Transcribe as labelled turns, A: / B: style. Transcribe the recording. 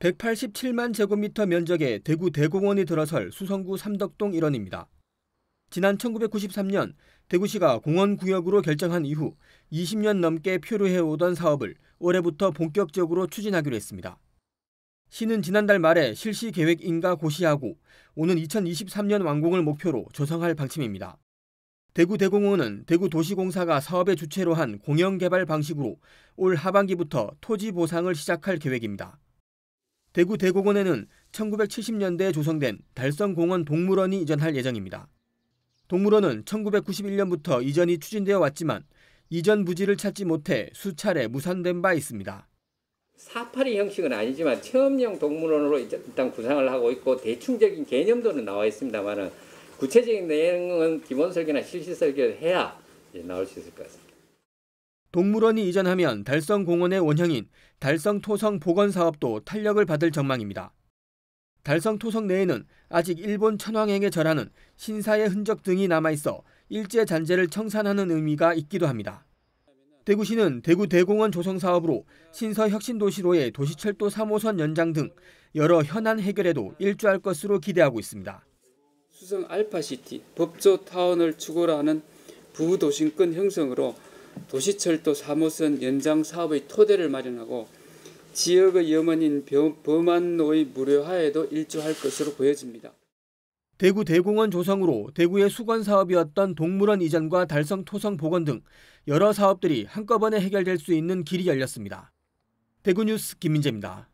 A: 187만 제곱미터 면적의 대구 대공원이 들어설 수성구 삼덕동 일원입니다. 지난 1993년 대구시가 공원 구역으로 결정한 이후 20년 넘게 표류해오던 사업을 올해부터 본격적으로 추진하기로 했습니다. 시는 지난달 말에 실시 계획 인가 고시하고 오는 2023년 완공을 목표로 조성할 방침입니다. 대구대공원은 대구도시공사가 사업의 주체로 한 공영개발 방식으로 올 하반기부터 토지 보상을 시작할 계획입니다. 대구 대공원에는 1970년대에 조성된 달성공원 동물원이 이전할 예정입니다. 동물원은 1991년부터 이전이 추진되어 왔지만 이전 부지를 찾지 못해 수차례 무산된 바 있습니다.
B: 사파리 형식은 아니지만 체험형 동물원으로 일단 구상을 하고 있고 대충적인 개념도는 나와 있습니다만 은 구체적인 내용은 기본 설계나 실시 설계를 해야 나올 수 있을 것 같습니다.
A: 동물원이 이전하면 달성공원의 원형인 달성토성 복원 사업도 탄력을 받을 전망입니다. 달성토성 내에는 아직 일본 천황에게 절하는 신사의 흔적 등이 남아 있어 일제 잔재를 청산하는 의미가 있기도 합니다. 대구시는 대구 대공원 조성 사업으로 신서 혁신 도시로의 도시철도 3호선 연장 등 여러 현안 해결에도 일조할 것으로 기대하고 있습니다.
C: 수성 알파시티, 법조 타운을 추구하는 부도심권 형성으로 도시철도 3호선 연장 사업의 토대를 마련하고 지역의 염원인 범안노의 무료화에도 일조할 것으로 보여집니다.
A: 대구 대공원 조성으로 대구의 수관 사업이었던 동물원 이전과 달성 토성 복원 등 여러 사업들이 한꺼번에 해결될 수 있는 길이 열렸습니다. 대구 뉴스 김민재입니다.